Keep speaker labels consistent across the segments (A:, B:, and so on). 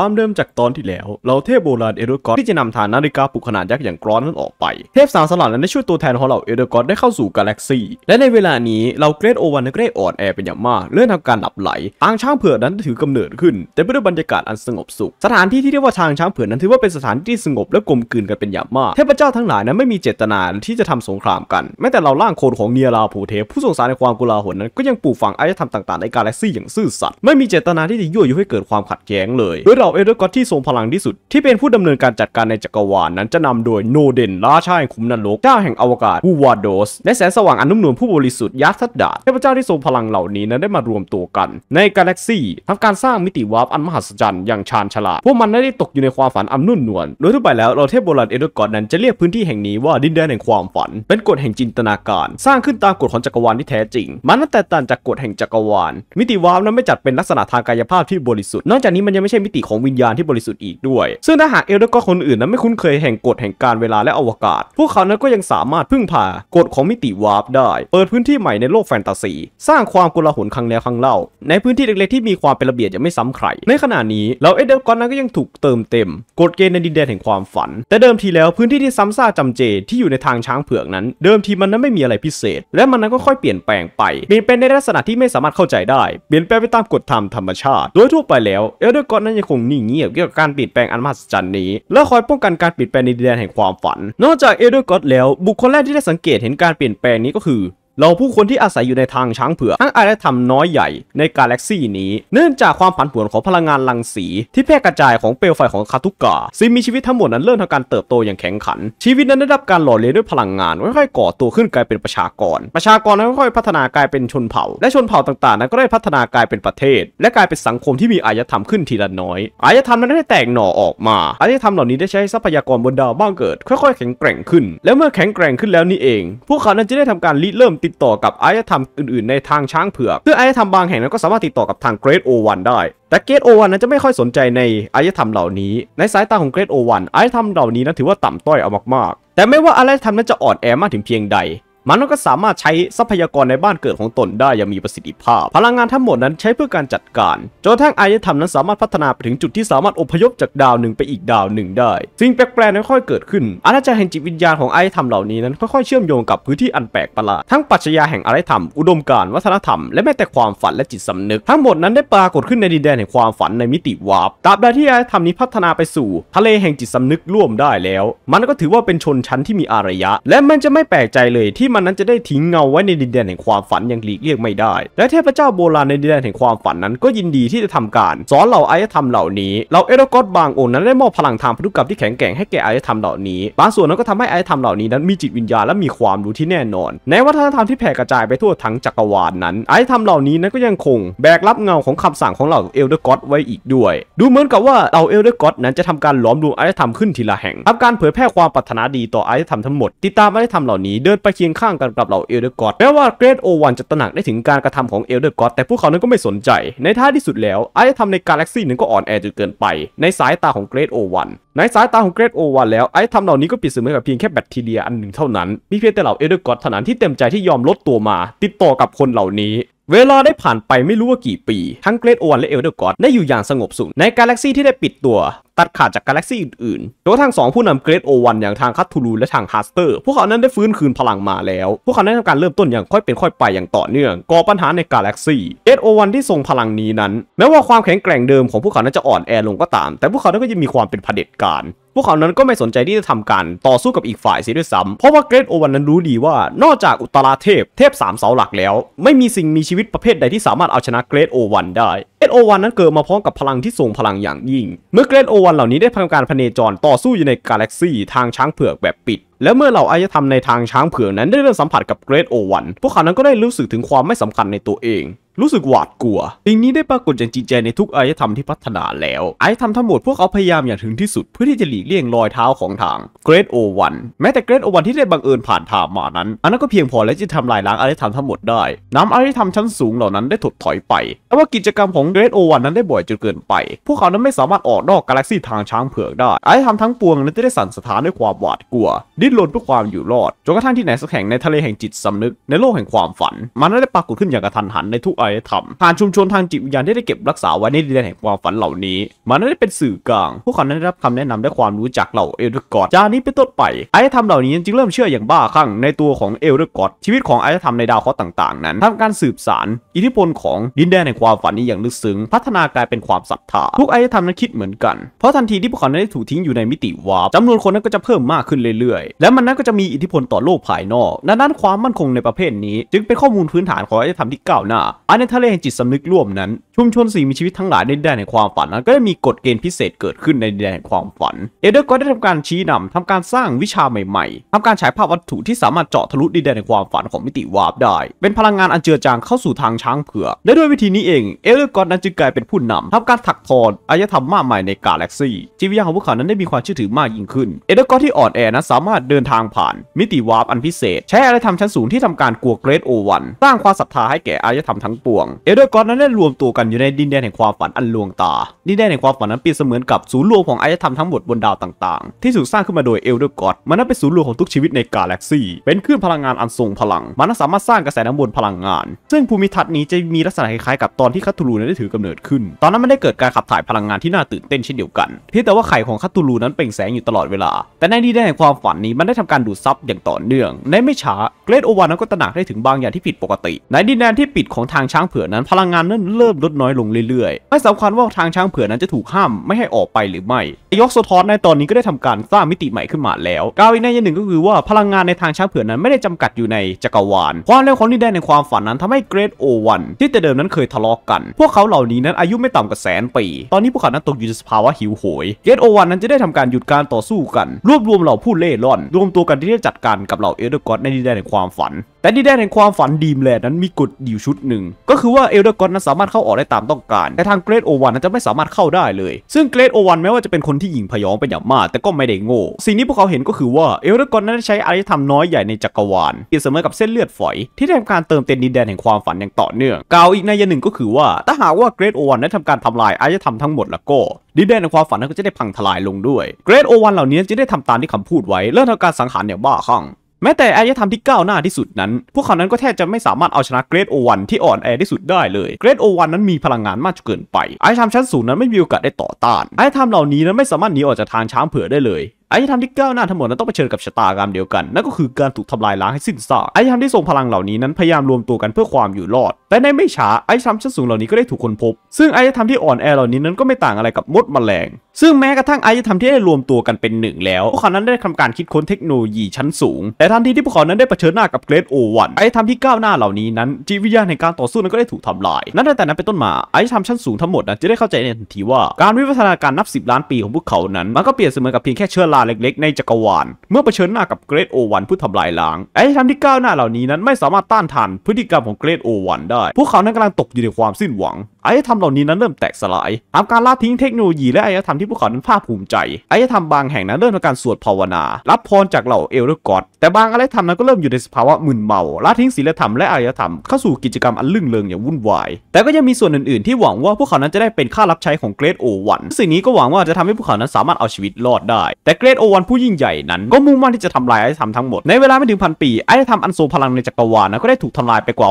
A: ความเดิมจากตอนที่แล้ว เราเทพโบราณเอโดกอที่จะนำฐานนาฬิกาปุกขนาดยักษ์อย่างกรอนนั้นออกไปเทพสารสลัดนั้นได้ช่วยตัวแทนของเราเอโดกอได้เข้าสู่กาแล็กซีและในเวลานี้เราเกรดโอวันได้อ่อนแอเป็นอย่างมาก เรื่องทางการหลับไหลทางช้างเผือกนั้นถือกำเนิดขึ้นแต่ด้วยบรรยากาศอันสงบสุขสถานที่ที่เรียกว่าทางช้างเผือกนั้นถือว่าเป็นสถานที่สงบและกลมกลืนกันเป็นอย่างมากเทพเจ้าทั้งหลายนั้นไม่มีเจตนาที่จะทำสงครามกันแม้แต่เราล่างโคนของเนียราโพเทพผู้สงสารในความกุลาหลนั้น ก็ยังปลูกฝังอารยธรรมต่าง ๆในกาแล็กซีอย่างซื่อสัตย์ไม่มีเจตนาที่จะยั่วยุให้เกิดความขัดแย้งเลยโดยเราล่าเอเดอร์ก็ที่ทรงพลังที่สุดที่เป็นผู้ดำเนินการจัดการในจักรวาลนั้นจะนำโดยโนเดนราชาแห่งคุมนรกเจ้าแห่งอวกาศฮูวาโดส และแสงสว่างอันนุ่มนวลผู้บริสุทธิ์ยักษ์ทัดดาเทพเจ้าที่ทรงพลังเหล่านี้นั้นได้มารวมตัวกัน ในกาแล็กซี่ทำการสร้างมิติวาร์ปอันมหัศจรรย์อย่างชาญฉลาด พวกมันได้ตกอยู่ในความฝันอันนุ่มนวลโดยทั่วไปแล้วเราเทพโบราณเอเดอร์กอดนั้นจะเรียกพื้นที่แห่งนี้ว่าดินแดนแห่งความฝัน เป็นกฎแห่งจินตนาการ สร้างขึ้นตามกฎของจักรวาลที่แท้จริง มันนั้นแตกต่างจากกฎแห่งจักรวาลมิติวาร์ปนั้นไม่จัดเป็นลักษณะทางกายภาพที่บริสุทธิ์นอกจากนี้มันยังไม่ใช่มิติขงของวิญญาณที่บริสุทธิ์อีกด้วย ซึ่งถ้าหากเอลเดอร์ก็คนอื่นนั้นไม่คุ้นเคยแห่งกฎ แห่งการเวลาและอวกาศ พวกเขานั้นก็ยังสามารถพึ่งพา กฎของมิติวาร์ปได้ เปิดพื้นที่ใหม่ในโลกแฟนตาซี สร้างความกลาหลครั้งแล้วครั้งเล่า ในพื้นที่เล็กๆที่มีความเป็นระเบียบยังไม่ซ้ำใคร ในขณะนี้เราเอเดอร์กอนนั้นก็ยังถูกเติมเต็ม กฎเกณฑ์ในดินแดนแห่งความฝัน แต่เดิมทีแล้วพื้นที่ที่ซ้ำซากจำเจที่อยู่ในทางช้างเผือกนั้น เดิมทีมันนั้นไม่มีอะไรพิเศษ และมันนั้นก็ค่อยเปลี่ยนแปลงไปเปลี่ยนแปลงในลักษณะที่ไม่สามารถเข้าใจ ได้เปลี่ยนแปลงไปตามกฎธรรมธรรมชาติ โดยทั่วไปแล้วเอลเดอร์กนั้นยังคงนิ่งเงียบเกี่ยวกับการเปลี่ยนแปลงอันมหัศจรรย์นี้ และคอยป้องกันการเปลี่ยนแปลงในดินแดนแห่งความฝัน นอกจากเอเดอร์ก็อแล้ว บุคคลแรกที่ได้สังเกตเห็นการเปลี่ยนแปลงนี้ก็คือเราผู้คนที่อาศัยอยู่ในทางช้างเผือกทั้งอารยธรรมน้อยใหญ่ ในกาแล็กซี่นี้ เนื่องจากความผันผวนของพลังงานรังสี ที่แพร่กระจายของเปลวไฟของคาทุกกาซึ่งมีชีวิตทั้งหมดนั้นเริ่มทำการเติบโตอย่างแข็งขัน ชีวิตนั้นได้รับการหล่อเลี้ยงด้วยพลังงาน ค่อยๆ ก่อตัวขึ้นกลายเป็นประชากร ประชากรนั้นค่อยๆพัฒนากลายเป็นชนเผ่า และชนเผ่าต่างๆนั้นก็ได้พัฒนากลายเป็นประเทศ และกลายเป็นสังคมที่มีอารยธรรมขึ้นทีละน้อยอารยธรรมนั้นได้แตกหน่อออกมาอารยธรรมเหล่านี้ได้ใช้ทรัพยากรบนดาวบ้างเกิดค่อยๆแข็งแกร่งขึ้น และเมื่อแข็งแกร่งขึ้นแล้วนี่เองพวกเขานั้นจะได้ทำการริเริ่มติดต่อกับอารยธรรมอื่นๆ ในทางช้างเผือกซึ่งอารยธรรมบางแห่งนั้นก็สามารถติดต่อกับทางเกรดโอวันได้ แต่เกรดโอวันนั้นจะไม่ค่อยสนใจในอารยธรรมเหล่านี้ในสายตาของเกรดโอวันอารยธรรมเหล่านี้นั้นถือว่าต่ำต้อยเอามากๆแต่ไม่ว่าอารยธรรมนั้นจะอ่อนแอมากถึงเพียงใดมันก็สามารถใช้ทรัพยากรในบ้านเกิดของตนได้อย่างมีประสิทธิภาพ พลังงานทั้งหมดนั้นใช้เพื่อการจัดการ จนทั้งอารยธรรมนั้นสามารถพัฒนาไปถึงจุดที่สามารถอพยพจากดาวหนึ่งไปอีกดาวหนึ่งได้ สิ่งแปลกๆนั้นค่อยเกิดขึ้น อาณาจักรแห่งจิตวิญญาณของอารยธรรมเหล่านี้นั้นค่อยๆเชื่อมโยงกับพื้นที่อันแปลกประหลาด ทั้งปัจจัยแห่งอารยธรรม อุดมการณ์วัฒนธรรม และแม้แต่ความฝันและจิตสำนึก ทั้งหมดนั้นได้ปรากฏขึ้นในดินแดนแห่งความฝันในมิติวาร์ปตราบใดที่อารยธรรมนี้พัฒนาไปสู่ทะเลแห่งจิตสำนึกร่วมได้แล้ว มันก็ถือว่าเป็นชนชั้นที่มีอารยะ และมันจะไม่แปลกใจเลยที่มันนั้นจะได้ทิ้งเงาไว้ในดินแดนแห่งความฝันอย่างหลีกเลี่ยงไม่ได้และเทพเจ้าโบราณในดินแดนแห่งความฝันนั้นก็ยินดีที่จะทำการ สอนเหล่าอารยธรรมเหล่านี้เหล่าเอโรกอตบางองค์นั้นได้มอบพลังทางพันธุกรรมที่แข็งแกร่งให้แก่อารยธรรมเหล่านี้ บางส่วนนั้นก็ทำให้อารยธรรมเหล่านี้นั้นมีจิตวิญญาณและมีความรู้ที่แน่นอนในวัฒนธรรมที่แผ่กระจายไปทั่วทั้งจักรวาลนนั้นอารยธรรมเหล่านี้นั้นก็ยังคง แบกรับเงาของคำสั่งของเหล่าเอลเดอร์กอตไว้อีกด้วย ดูเหมือนกับว่าเหล่าเอลเดอร์กอตนั้นจะทำการหลอมรวมอารยธรรมขึ้นทีละแห่งทำการเผยแพร่ความปรารถนาดีต่ออารยธรรมทั้งหมด ติดตามอารยธรรมเหล่านี้ เดินไปเคียงข้าข้างกันกับเหล่าเอลเดอร์กอดแม้ว่าเกรดโอวันจะตระหนักได้ถึงการกระทำของเอลเดอร์กอดแต่พวกเขานั้นก็ไม่สนใจ ในท้ายที่สุดแล้วอารยธรรมในกาแล็กซี่นั้นก็อ่อนแอจนเกินไป ในสายตาของเกรดโอวันในสายตาของเกรดโอวันแล้วอารยธรรมเหล่านี้ก็เปรียบเสมือนกับเพียงแค่แบคทีเรียอันหนึ่งเท่านั้น มีเพียงแต่เหล่าเอลเดอร์กอดเท่านั้นที่เต็มใจที่ยอมลดตัวมา ติดต่อกับคนเหล่านี้เวลาได้ผ่านไปไม่รู้ว่ากี่ปี ทั้งเกรดโอวันและเอลเดอร์กอดได้อยู่อย่างสงบสุขในกาแล็กซีที่ได้ปิดตัว ตัดขาดจากกาแล็กซี่อื่นๆโดยทั้งสองผู้นำเกรดโอวันอย่างทางคัตทูลูและทางฮัสเตอร์พวกเขานั้นได้ฟื้นคืนพลังมาแล้วพวกเขาได้ทำการเริ่มต้นอย่างค่อยเป็นค่อยไปอย่างต่อเนื่องก่อปัญหาในกาแล็กซี่เกรดโอวันที่ทรงพลังนี้นั้น แม้ว่าความแข็งแกร่งเดิมของพวกเขานั้นจะอ่อนแอลงก็ตาม แต่พวกเขา้ก็ยังมีความเป็นเผด็จการพวกเขานั้นก็ไม่สนใจที่จะทำการต่อสู้กับอีกฝ่ายเสียด้วยซ้ำ เพราะว่าเกรทโอวันนั้นรู้ดีว่า นอกจากอุตราเทพเทพสามเสาหลักแล้ว ไม่มีสิ่งมีชีวิตประเภทใดที่สามารถเอาชนะเกรทโอวันได้เกรทโอวันนั้นเกิดมาพร้อมกับพลังที่ทรงพลังอย่างยิ่ง เมื่อเกรทโอวันเหล่านี้ได้ทำการพเนจรต่อสู้อยู่ในกาแล็กซี่ทางช้างเผือกแบบปิด และเมื่อเหล่าอายธรรมในทางช้างเผือกนั้นได้เริ่มสัมผัสกับเกรทโอวันพวกเขานั้นก็ได้รู้สึกถึงความไม่สำคัญในตัวเองรู้สึกหวาดกลัวสิ่งนี้ได้ปรากฏอย่างจริงใจในทุกอารยธรรมที่พัฒนาแล้วอารยธรรมทั้งหมดพวกเขาพยายามอย่างถึงที่สุดเพื่อที่จะหลีกเลี่ยงรอยเท้าของทางเกรดโอวันแม้แต่เกรดโอวันที่ได้บังเอิญผ่านทางมานั้นอันนั้นก็เพียงพอและจะทำลายล้างอารยธรรมทั้งหมดได้นำอารยธรรมชั้นสูงเหล่านั้นได้ถดถอยไป แต่ว่ากิจกรรมของเกรดโอวันนั้นได้บ่อยจนเกินไป พวกเขานั้นไม่สามารถออกนอกกาแล็กซี่ทางช้างเผือกได้อารยธรรมทั้งปวงนั้นได้สั่นสะท้านด้วยความหวาดกลัว ดิ้นรนเพื่อความอยู่รอดจนกระทั่งที่ไหนสักแห่งในทะเลแห่งจิตสำนึกในโลกแห่งความฝัน มันได้ปรากฏขึ้นอย่างกระทันหันในทุการยธรรมผ่านชุมชนทางจิตวิญญาณที่ได้เก็บรักษาไว้ในดินแดนแห่งความฝันเหล่านี้ มันได้เป็นสื่อกลางพวกเขาได้รับคำแนะนำและความรู้จากเหล่าเอลเดอร์กอดจากนี้เป็นต้นไปอารยธรรมเหล่านี้จึงเริ่มเชื่ออย่างบ้าคลั่งในตัวของเอลเดอร์กอดชีวิตของอารยธรรมในดาวเคราะห์ต่างๆ นั้นทำการสืบสานอิทธิพลของดินแดนแห่งความฝันนี้อย่างลึกซึ้ง พัฒนากลายเป็นความศรัทธา ทุกอารยธรรมนั้นคิดเหมือนกัน เพราะทันทีที่พวกเขาได้ถูกทิ้งอยู่ในมิติวาร์ปจำนวนคนนั้นก็จะเพิ่มมากขึ้นเรื่อยๆ และมันนั้นก็จะมีอิทธิพลต่อโลกภายนอกดังนั้นความมั่นคงในประเภทนี้จึงเป็นข้อมูลพื้นฐานของอารยธรรมที่ก้าวหน้าอในทะเลแห่งจิตสำนึกร่วมนั้น ชุมชนสิ่งมีชีวิตทั้งหลายในแดนแห่งความฝันนั้นก็ได้มีกฎเกณฑ์พิเศษเกิดขึ้นในแดนแห่งความฝัน เอเดอร์ก็ได้ทำการชี้นำทำการสร้างวิชาใหม่ๆทำการฉายภาพวัตถุที่สามารถเจาะทะลุดินแดนแห่งความฝันของมิติวาร์ปได้ เป็นพลังงานอันเจือจางเข้าสู่ทางช้างเผือกและด้วยวิธีนี้เองเอเดอร์ก็นั้นจึงกลายเป็นผู้นำทำการถักทอนอารยธรรมมากมายในกาแล็กซี่จิตวิญญาณของพวกเขานั้นได้มีความเชื่อถือมากยิ่งขึ้นเอเดอร์ก็ที่อ่อนแอนั้นสามารถเดินทางผ่านมิติวาร์ปอันพิเศษใช้อารยธรรมชั้นสูงที่ทำการกัวเกรดโอวันสร้างความศรัทธาให้แก่อารยธรรมทั้งปวงเอเดอร์กออ์นั้นได้รวมตัวกันอยู่ในดินแดนแห่งความฝันอันลวงตา ดินแดนแห่งความฝันนั้นเปรียบเสมือนกับศูนย์รวมของอารยธรรมทั้งหมดบนดาวต่างๆ ที่ถูกสร้างขึ้นมาโดยเอเดอร์ก็อนมันนั้นเป็นศูนย์รวมของทุกชีวิตในกาแล็กซี่เป็นคลื่นพลังงานอันทรงพลัง มันสามารถสร้างกระแสน้ำวนพลังงาน ซึ่งภูมิทัศน์นี้จะมีลักษณะคล้ายๆ กับตอนที่คัตตูลูนั้นได้ถือกำเนิดขึ้น ตอนนั้นมันได้เกิดการขับถ่ายพลังงานที่น่าตื่นเต้นเช่นเดียวกัน เพียงแต่ว่าไข่ของคัตตูลูนั้นเปล่งแสงอยู่ตลอดเวลา แต่ในดินแดนแห่งความฝันนี้มันได้ทำการดูดซับอย่างต่อเนื่อง ในไม่ช้าเกรดโอวานั้นก็ตระหนักได้ถึงบางอย่างที่ผิดปกติ ในดินแดนที่ปิดของทางชช้างเผือกนั้นพลังงานนั้นเริ่มลดน้อยลงเรื่อย ๆ ไม่สำคัญว่าทางช้างเผือกนั้นจะถูกห้าม ไม่ให้ออกไปหรือไม่ยกสะท้อนในตอนนี้ก็ได้ทำการสร้างมิติใหม่ขึ้นมาแล้วกาวอีกในอย่างหนึ่งก็คือว่าพลังงานในทางช้างเผือกนั้นไม่ได้จำกัดอยู่ในจักรวาล ความเร็วของดิแดนในความฝันนั้นทำให้เกรดโอวันที่แต่เดิมนั้นเคยทะเลาะกกัน พวกเขาเหล่านี้นั้นอายุไม่ต่ำกว่าแสนปี ตอนนี้พวกเขานั้นตกอยู่ในสภาวะหิวโหย เกรดโอวันนั้นจะได้ทำการหยุดการต่อสู้กัน รวบรวมเหล่าผู้เล่ร่อน รวมตัวกันที่จะจัดการกับเหล่าเอเดอร์กอตในดินแดนในความฝันแต่ดีแดนแห่งความฝันดีมแลนด์นั้นมีกฎอยู่ชุดหนึ่ง ก็คือว่าเอลเดอร์กอนนั้นสามารถเข้าออกได้ตามต้องการ แต่ทางเกรดโอวันนั้นจะไม่สามารถเข้าได้เลย ซึ่งเกรดโอวันแม้ว่าจะเป็นคนที่หญิงพยองเป็นอย่างมาก แต่ก็ไม่ได้โง่สิ่งที่พวกเขาเห็นก็คือว่าเอลเดอร์กอนนั้นใช้อารยธรรมน้อยใหญ่ในจักรวาลเปรียบเสมือนกับเส้นเลือดฝอยที่ทำการเติมเต็มดินแดนแห่งความฝันอย่างต่อเนื่องกล่าวอีกในยหนึ่งก็คือว่าถ้าหากว่าเกรดโอวันได้ทำการทำลายอารยธรรมทั้งหมดแล้วก็ดินแดนแห่งความฝันนั้นก็จะได้พังทลายลงด้วยเกรดโอวันเหล่านี้จะได้ทำตามที่คำพูดไว้เริ่มทำการสังหารอย่างบ้าคลั่งแม้แต่อารยธรรมที่ก้าวหน้าที่สุดนั้น พวกเขานั้นก็แทบจะไม่สามารถเอาชนะเกรดโอวันที่อ่อนแอที่สุดได้เลย เกรดโอวันนั้นมีพลังงานมากจนเกินไปอารยธรรมชั้นสูงนั้นไม่มีโอกาสได้ต่อต้านอารยธรรมเหล่านี้นั้นไม่สามารถหนีออกจากทางช้างเผือกได้เลยอายธรรมที่ก้าวหน้าทั้งหมดนั้นต้องเผชิญกับชะตากรรมเดียวกัน นั่นก็คือการถูกทำลายล้างให้สิ้นซากอายธรรมที่ทรงพลังเหล่านี้นั้น พยายามรวมตัวกันเพื่อความอยู่รอด แต่ในไม่ช้าอายธรรมชั้นสูงเหล่านี้ก็ได้ถูกคนพบ ซึ่งอายธรรมที่อ่อนแอเหล่านี้นั้นก็ไม่ต่างอะไรกับมดแมลงซึ่งแม้กระทั่งอายธรรมที่ได้รวมตัวกันเป็นหนึ่งแล้วพวกเขานั้นได้ทำการคิดค้นเทคโนโลยีชั้นสูงแต่ทันทีที่พวกเขานั้นได้เผชิญหน้ากับเกรดโอวันอายธรรมที่ก้าวหน้าเหล่านี้นั้นจิตวิญญาณในการต่อสู้นั้นก็ได้ถูกทำลายนั้นแต่นั้นเป็นต้นมาอายธรรมชั้นสูงทั้งหมดนั้นจะได้เข้าใจในทันทีว่าการวิวัฒนาการนับ10 ล้านปีของพวกเขานั้นมันก็เปรียบเสมือนกับเพียงแค่เชื้อราเล็กๆ ในจักรวาลเมื่อเผชิญหน้ากับเกรดโอวันผู้ทำลายล้างไอ้ทันที่ก้าวหน้าเหล่านี้นั้นไม่สามารถต้านทานพฤติกรรมของเกรดโอวันได้ พวกเขานั้นกำลังตกอยู่ในความสิ้นหวังไอ้ธรรมเหล่านี้นั้นเริ่มแตกสลายอาการละทิ้งเทคโนโลยีและอายธรรมที่พวกเขา นั้นภาคภูมิใจอายธรรมบางแห่งนั้นเริ่มทำการสวดภาวนา รับพรจากเหล่าเอลเลอร์กอด แต่บางอายธรรมนั้นก็เริ่มอยู่ในสภาวะมึนเมาละทิ้งศีลธรรมและอายธรรมเข้าสู่กิจกรรมอันลึ่งเลงอย่างวุ่นวาย แต่ก็ยังมีส่วนอื่นๆ ที่หวังว่าพวกเขานั้นจะได้เป็นข้ารับใช้ของเกรดโอวันสิ่งนี้ก็หวังว่าจะทำให้พวกเขานั้นสามารถเอาชีวิตรอดได้แต่เกรรดโอวันผู้ยิ่งใหญ่นั้น ก็มุ่งมั่นที่จะทำลายไอธรรมทั้งหมด ในเวลาไม่ถึงพันปี ไอธรรมอันทรงพลังในจักรวาลนะก็ได้ถูกทำลายไปกว่า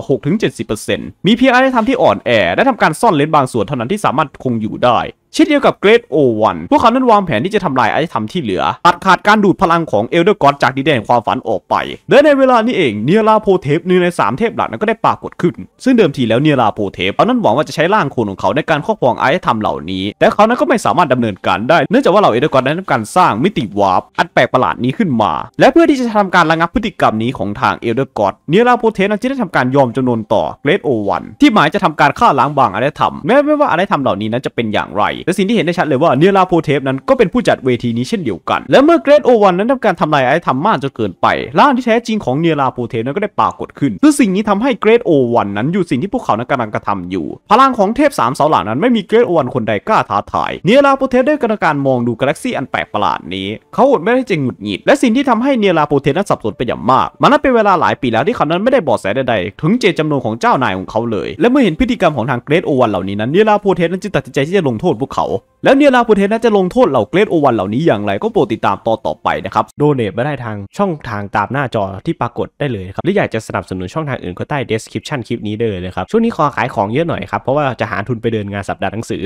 A: 6-70%มีเพียงไอธรรมที่อ่อนแอ ได้ทำการซ่อนเลนบางส่วนเท่านั้นที่สามารถคงอยู่ได้เช่นเดียวกับเกรดโอวันพวกเขานั้นวางแผนที่จะทำลายอารยธรรมที่เหลือตัดขาดการดูดพลังของเอลเดอร์กอดจากดินแดนความฝันออกไปและในเวลานี้เองเนียราโพเทปหนึ่งใน 3 เทพหลักนั้นก็ได้ปรากฏขึ้น ซึ่งเดิมทีแล้วเนียราโพเทปเขานั้นหวังว่าจะใช้ร่างคนของเขาในการครอบครองอารยธรรมเหล่านี้ แต่เขานั้นก็ไม่สามารถดำเนินการได้ เนื่องจากว่าเหล่าเอลเดอร์กอดนั้นทำการสร้าง มิติวาร์ปอันแปลกประหลาดนี้ขึ้นมาและเพื่อที่จะทำการระงับพฤติกรรมนี้ของทางเอลเดอร์กอดเนียราโพเทปนั้นจึงได้ทำการยอมจำนนต่อเกรดโอวันที่หมายจะทำการฆ่าล้างบางอารยธรรมแม้ไม่ว่าอารยธรรมเหล่านี้นั้นจะเป็นอย่างไรและสิ่งที่เห็นได้ชัดเลยว่าเนลาโพเทปนั้นก็เป็นผู้จัดเวทีนี้เช่นเดียวกันและเมื่อเกรดโอวันนั้นทำการทำลายไอ้ธรรมานจนเกินไปร่างที่แท้จริงของเนลาโพเทปนั้นก็ได้ปรากฏขึ้นซึ่งสิ่งนี้ทำให้เกรดโอวันนั้นอยู่สิ่งที่พวกเขานั้นกำลังกระทำอยู่พลังของเทพสามเสาหลักนั้นไม่มีเกรดโอวันคนใดกล้าท้าทายเนลาโพเทปได้กำลังการมองดูกาแล็กซี่อันแปลกประหลาดนี้ เขาอดไม่ได้จะหงุดหงิด และสิ่งที่ทำให้เนลาโพเทปนั้นสับสนไปอย่างมาก มันนั้นเป็นเวลาหลายปีแล้วที่เขานั้นไม่ได้บอกแสใดๆถึงเจตจำนงของเจ้านายของเขาเลย และเมื่อเห็นพฤติกรรมของทางเกรดโอวันเหล่านี้นั้นเนลาโพเทปนั้นจึงตัดสินใจที่จะลงโทษพวกขาแล้วเนี่ยลาโูเทนจะลงโทษเหล่าเกรดโอวันเหล่านี้อย่างไรก็โปรดติดตามตอนต่อไปนะครับ โดเนทมาได้ทางช่องทางตามหน้าจอที่ปรากฏได้เลยครับ หรืออยากจะสนับสนุนช่องทางอื่นก็ใต้ description คลิปนี้ได้เลยครับ ช่วงนี้ขอขายของเยอะหน่อยครับเพราะว่าจะหาทุนไปเดินงานสัปดาห์หนังสือ